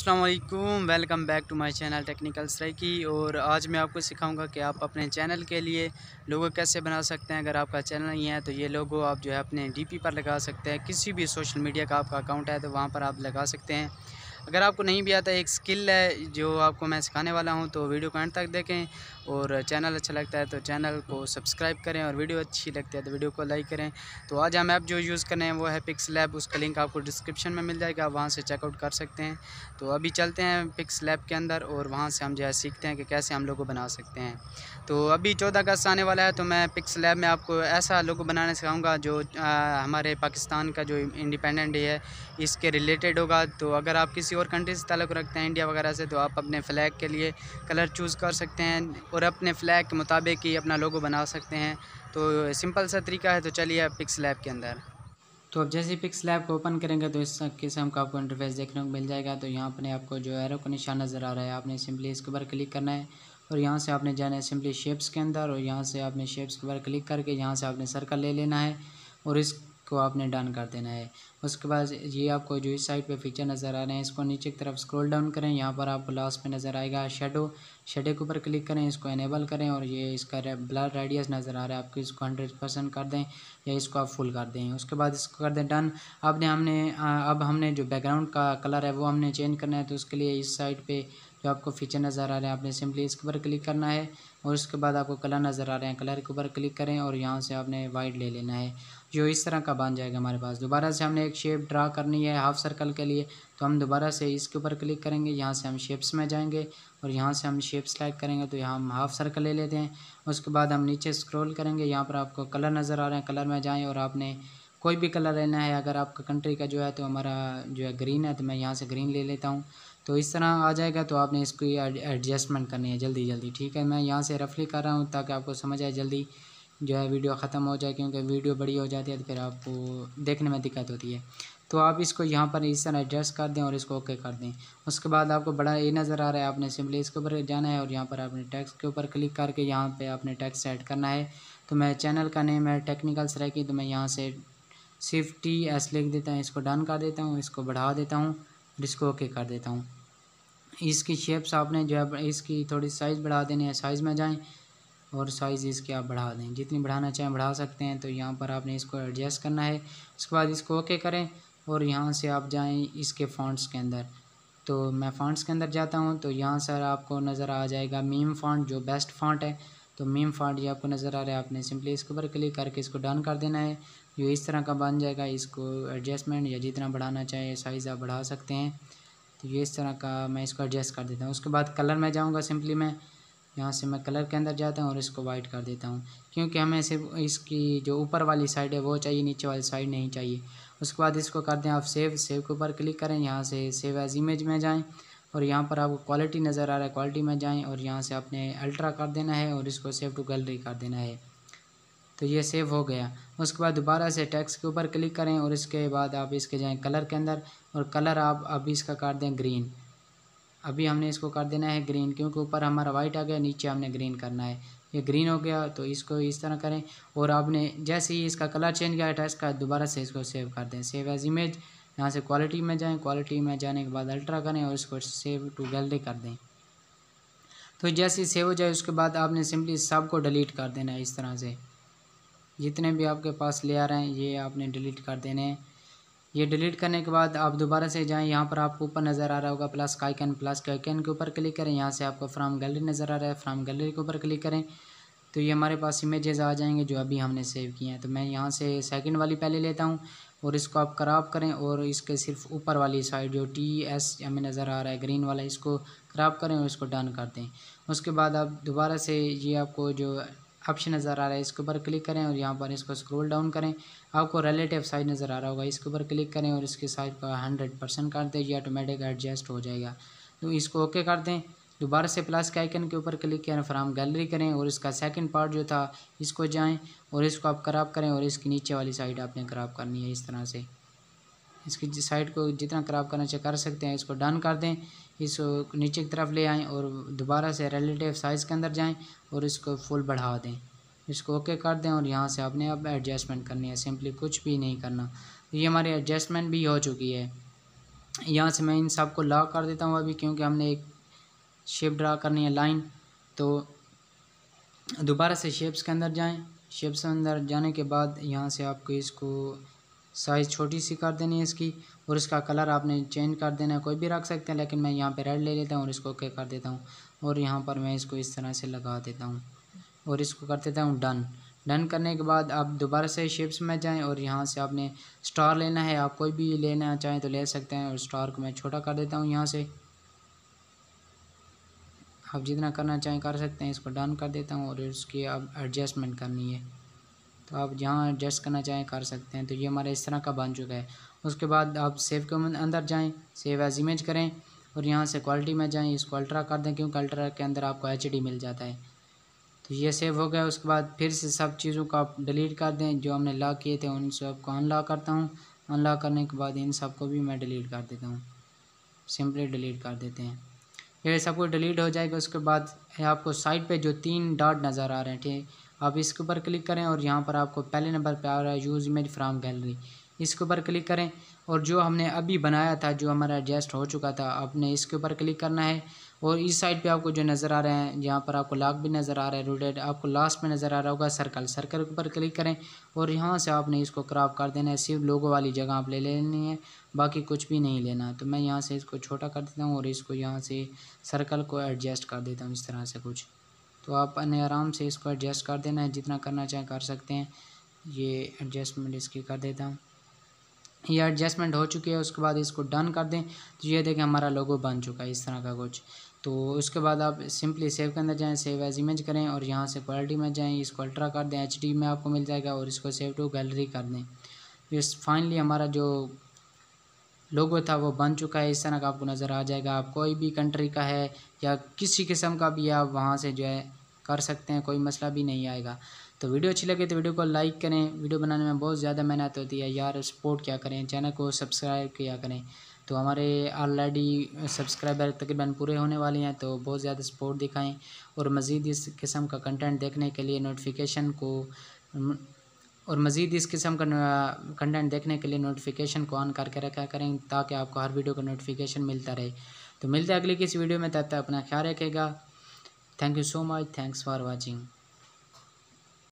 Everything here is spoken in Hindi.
Aslam welcome back to my channel technical striky और आज मैं आपको सिखाऊंगा कि आप अपने चैनल के लिए लोगो कैसे बना सकते हैं अगर आपका चैनल नहीं है तो ये लोगो आप जो है अपने डीपी पर लगा सकते हैं किसी भी सोशल मीडिया का आपका अकाउंट है तो वहाँ पर आप लगा सकते हैं अगर आपको नहीं भी आता एक स्किल है जो आपको मैं सिखाने वाला हूँ तो वीडियो को एंड तक देखें और चैनल अच्छा लगता है तो चैनल को सब्सक्राइब करें और वीडियो अच्छी लगती है तो वीडियो को लाइक करें तो आज हम ऐप जो यूज़ कर रहे हैं वो है पिक्स लैब उसका लिंक आपको डिस्क्रिप्शन में मिल जाएगा आप वहाँ से चेकआउट कर सकते हैं तो अभी चलते हैं पिक्स लैब के अंदर और वहाँ से हम जो है सीखते हैं कि कैसे हम लोगों बना सकते हैं तो अभी चौदह अगस्त आने वाला है तो मैं पिक्स लैब में आपको ऐसा लोगो बनाना सिखाऊँगा जो आ, हमारे पाकिस्तान का जो इंडिपेंडेंट डे है इसके रिलेटेड होगा तो अगर आप किसी और कंट्री से ताल्लुक़ रखते हैं इंडिया वगैरह से तो आप अपने फ्लैग के लिए कलर चूज़ कर सकते हैं और और अपने फ्लैग के मुताबिक ही अपना लोगो बना सकते हैं तो सिंपल सा तरीका है तो चलिए आप पिक्स लैब के अंदर तो अब जैसे पिक्स लैब को ओपन करेंगे तो इस किस्म का आपको इंटरफेस देखने को मिल जाएगा तो यहाँ अपने आपको जो एरो का निशान नज़र आ रहा है आपने सिंपली इसके ऊपर क्लिक करना है और यहाँ से आपने जाना है सिंपली शेप्स के अंदर और यहाँ से आपने शेप्स के ऊपर क्लिक करके यहाँ से आपने सर्कल ले लेना है और इस इसको आपने डन कर देना है उसके बाद ये आपको जो इस साइड पे फीचर नज़र आ रहे हैं इसको नीचे की तरफ स्क्रॉल डाउन करें यहाँ पर आपको लास्ट में नज़र आएगा शेडो शेडो के ऊपर क्लिक करें इसको इनेबल करें और ये इसका ब्लड रेडियस नज़र आ रहा है आपको इसको हंड्रेड परसेंट कर दें या इसको आप फुल कर दें उसके बाद इसको कर दें डन आपने हमने अब हमने जो बैकग्राउंड का कलर है वो हमने चेंज करना है तो उसके लिए इस साइड पर जो आपको फीचर नज़र आ रहे हैं आपने सिंपली इसके ऊपर क्लिक करना है और उसके बाद आपको कलर नज़र आ रहे हैं कलर के ऊपर क्लिक करें और यहाँ से आपने वाइट ले लेना है जो इस तरह का बन जाएगा हमारे पास दोबारा से हमने एक शेप ड्रा करनी है हाफ सर्कल के लिए तो हम दोबारा से इसके ऊपर क्लिक करेंगे यहाँ से हम शेप्स में जाएंगे और यहाँ से हम शेप सेलेक्ट करेंगे तो यहाँ हम हाफ सर्कल ले लेते हैं उसके बाद हम नीचे स्क्रोल करेंगे यहाँ पर आपको कलर नज़र आ रहे हैं कलर में जाएँ और आपने कोई भी कलर लेना है अगर आपका कंट्री का जो है तो हमारा जो है ग्रीन है तो मैं यहाँ से ग्रीन ले लेता हूँ तो इस तरह आ जाएगा तो आपने इसको एडजस्टमेंट करनी है जल्दी जल्दी ठीक है मैं यहाँ से रफली कर रहा हूँ ताकि आपको समझ आए जल्दी जो है वीडियो ख़त्म हो जाए क्योंकि वीडियो बड़ी हो जाती है तो फिर आपको देखने में दिक्कत होती है तो आप इसको यहाँ पर इस तरह एडजस्ट कर दें और इसको ओके कर दें उसके बाद आपको बड़ा ये नज़र आ रहा है आपने सिम्पली इसके ऊपर जाना है और यहाँ पर आपने टैक्स के ऊपर क्लिक करके यहाँ पर आपने टैक्स सेट करना है तो मैं चैनल का नेम है टेक्निकल सराकी तो मैं यहाँ से सिफ्टी एस लिख देता हूँ इसको डन कर देता हूँ इसको बढ़ा देता हूँ और इसको ओके कर देता हूँ इसकी शेप्स आपने जो है इसकी थोड़ी साइज़ बढ़ा देनी है साइज़ में जाएं और साइज़ इसके आप बढ़ा दें जितनी बढ़ाना चाहें बढ़ा सकते हैं तो यहाँ पर आपने इसको एडजस्ट करना है उसके बाद इसको ओके करें और यहाँ से आप जाएँ इसके फॉन्ट्स के अंदर तो मैं फॉन्ट्स के अंदर जाता हूँ तो यहाँ सर आपको नज़र आ जाएगा मीम फॉन्ट जो बेस्ट फॉन्ट है तो मीम फॉन्ट ये आपको नज़र आ रहा है आपने सिंपली इसके ऊपर क्लिक करके इसको डन कर देना है जो इस तरह का बन जाएगा इसको एडजस्टमेंट या जितना बढ़ाना चाहें साइज़ आप बढ़ा सकते हैं तो ये इस तरह का मैं इसको एडजस्ट कर देता हूँ उसके बाद कलर में जाऊँगा सिंपली मैं यहाँ से मैं कलर के अंदर जाता हूँ और इसको वाइट कर देता हूँ क्योंकि हमें सिर्फ इसकी जो ऊपर वाली साइड है वो चाहिए नीचे वाली साइड नहीं चाहिए उसके बाद इसको कर दें आप सेव सेव के ऊपर क्लिक करें यहाँ से सेव एज इमेज में जाएँ और यहाँ पर आपको क्वालिटी नज़र आ रहा है क्वालिटी में जाएँ और यहाँ से आपने अल्ट्रा कर देना है और इसको सेव टू गैलरी कर देना है तो ये सेव हो गया उसके बाद दोबारा से टैक्स के ऊपर क्लिक करें और इसके बाद आप इसके जाएँ कलर के अंदर और कलर आप अभी इसका काट दें ग्रीन अभी हमने इसको काट देना है ग्रीन क्योंकि ऊपर हमारा वाइट आ गया नीचे हमने ग्रीन करना है ये ग्रीन हो गया तो इसको इस तरह करें और आपने जैसे ही इसका कलर चेंज किया टैक्स का दोबारा से इसको सेव कर दें सेव एज इमेज यहाँ से क्वालिटी में जाएँ क्वालिटी में जाने के बाद अल्ट्रा करें और इसको सेव टू गैलरी कर दें तो जैसे सेव हो जाए उसके बाद आपने सिंपली सब को डिलीट कर देना है इस तरह से जितने भी आपके पास लेयर हैं ये आपने डिलीट कर देने हैं ये डिलीट करने के बाद आप दोबारा से जाएं यहाँ पर आपको ऊपर नज़र आ रहा होगा प्लस का आइकन प्लस का आइकन के ऊपर क्लिक करें यहाँ से आपको फ्राम गैलरी नज़र आ रहा है फ्राम गैलरी के ऊपर क्लिक करें तो ये हमारे पास इमेजेस आ जाएंगे जो अभी हमने सेव किए हैं तो मैं यहाँ से सेकंड वाली पहले लेता हूँ और इसको आप क्रॉप करें और इसके सिर्फ ऊपर वाली साइड जो टी एस हमें नज़र आ रहा है ग्रीन वाला इसको क्रॉप करें और इसको डन कर दें उसके बाद आप दोबारा से ये आपको जो ऑप्शन नज़र आ रहा है इसके ऊपर क्लिक करें और यहाँ पर इसको स्क्रोल डाउन करें आपको रिलेटिव साइज नज़र आ रहा होगा इसके ऊपर क्लिक करें और इसके साइज का हंड्रेड परसेंट कर दें ये ऑटोमेटिक एडजस्ट हो जाएगा तो इसको ओके कर दें दोबारा से प्लस के आइकन के ऊपर क्लिक करें फ्राम गैलरी करें और इसका सेकेंड पार्ट जो था इसको जाएँ और इसको आप क्रॉप करें और इसके नीचे वाली साइड आपने क्रॉप करनी है इस तरह से इसकी जिस साइड को जितना क्रॉप करना चाहिए कर सकते हैं इसको डन कर दें इसको नीचे की तरफ ले आएँ और दोबारा से रिलेटिव साइज़ के अंदर जाएँ और इसको फुल बढ़ा दें इसको ओके कर दें और यहाँ से आपने अब एडजस्टमेंट करनी है सिंपली कुछ भी नहीं करना तो ये हमारी एडजस्टमेंट भी हो चुकी है यहाँ से मैं इन सब को लॉक कर देता हूँ अभी क्योंकि हमने एक शेप ड्रा करनी है लाइन तो दोबारा से शेप्स के अंदर जाएँ शेप्स के अंदर जाने के बाद यहाँ से आपको इसको साइज़ छोटी सी कर देनी है इसकी और इसका कलर आपने चेंज कर देना है कोई भी रख सकते हैं लेकिन मैं यहाँ पे रेड ले लेता हूँ और इसको ओके कर देता हूँ और यहाँ पर मैं इसको इस तरह से लगा देता हूँ और इसको कर देता हूँ डन डन करने के बाद आप दोबारा से शेप्स में जाएं और यहाँ से आपने स्टार लेना है आप कोई भी लेना चाहें तो ले सकते हैं और स्टार को मैं छोटा कर देता हूँ यहाँ से आप जितना करना चाहें कर सकते हैं इसको डन कर देता हूँ और इसकी अब एडजस्टमेंट करनी है तो आप जहाँ एडजस्ट करना चाहें कर सकते हैं तो ये हमारा इस तरह का बन चुका है उसके बाद आप सेव के अंदर जाएँ सेव एज इमेज करें और यहाँ से क्वालिटी में जाएँ इसको अल्ट्रा कर दें क्योंकि अल्ट्रा के अंदर आपको एच मिल जाता है तो ये सेव हो गया उसके बाद फिर से सब चीज़ों को आप डिलीट कर दें जो हमने लॉक किए थे उन सब को अनलॉक करता हूँ अनलॉक करने के बाद इन सब को भी मैं डिलीट कर देता हूँ सिंपली डिलीट कर देते हैं फिर सब कुछ डिलीट हो जाएगा उसके बाद आपको साइड पे जो तीन डॉट नज़र आ रहे हैं ठीक आप इसके ऊपर क्लिक करें और यहाँ पर आपको पहले नंबर पर आ रहा है यूज़ इमेज फ्राम गैलरी इसके ऊपर क्लिक करें और जो हमने अभी बनाया था जो हमारा एडजस्ट हो चुका था आपने इसके ऊपर क्लिक करना है और इस साइड पे आपको जो नज़र आ रहे हैं यहाँ पर आपको लाख भी नज़र आ रहा है रूडेड आपको लास्ट में नज़र आ रहा होगा सर्कल सर्कल के ऊपर क्लिक करें और यहाँ से आपने इसको क्रॉप कर देना है सिर्फ लोगों वाली जगह आप ले लेनी है बाकी कुछ भी नहीं लेना तो मैं यहाँ से इसको छोटा कर देता हूँ और इसको यहाँ से सर्कल को एडजस्ट कर देता हूँ इस तरह से कुछ तो आप अपने आराम से इसको एडजस्ट कर देना है जितना करना चाहें कर सकते हैं ये एडजस्टमेंट इसकी कर देता हूँ ये एडजस्टमेंट हो चुकी है उसके बाद इसको डन कर दें तो ये देखें हमारा लोगो बन चुका है इस तरह का कुछ तो उसके बाद आप सिंपली सेव के अंदर जाएँ सेव एज इमेज करें और यहाँ से क्वालिटी में जाएँ इसको अल्ट्रा कर दें एच में आपको मिल जाएगा और इसको सेव टू गैलरी कर दें ये फाइनली हमारा जो लोगो था वो बन चुका है इस तरह का आपको नज़र आ जाएगा आप कोई भी कंट्री का है या किसी किस्म का भी आप वहाँ से जो है कर सकते हैं कोई मसला भी नहीं आएगा तो वीडियो अच्छी लगे तो वीडियो को लाइक करें वीडियो बनाने में बहुत ज़्यादा मेहनत होती है यार सपोर्ट क्या करें चैनल को सब्सक्राइब किया करें तो हमारे ऑलरेडी सब्सक्राइबर तकरीबन पूरे होने वाले हैं तो बहुत ज़्यादा सपोर्ट दिखाएं और मज़ीद इस किस्म का कंटेंट देखने के लिए नोटिफिकेशन को और मज़ीद इस किस्म का कंटेंट देखने के लिए नोटिफिकेशन को ऑन करके रखा करें ताकि आपको हर वीडियो का नोटिफिकेशन मिलता रहे तो मिलते हैं अगली किसी वीडियो में तब तक अपना ख्याल रखेगा thank you so much thanks for watching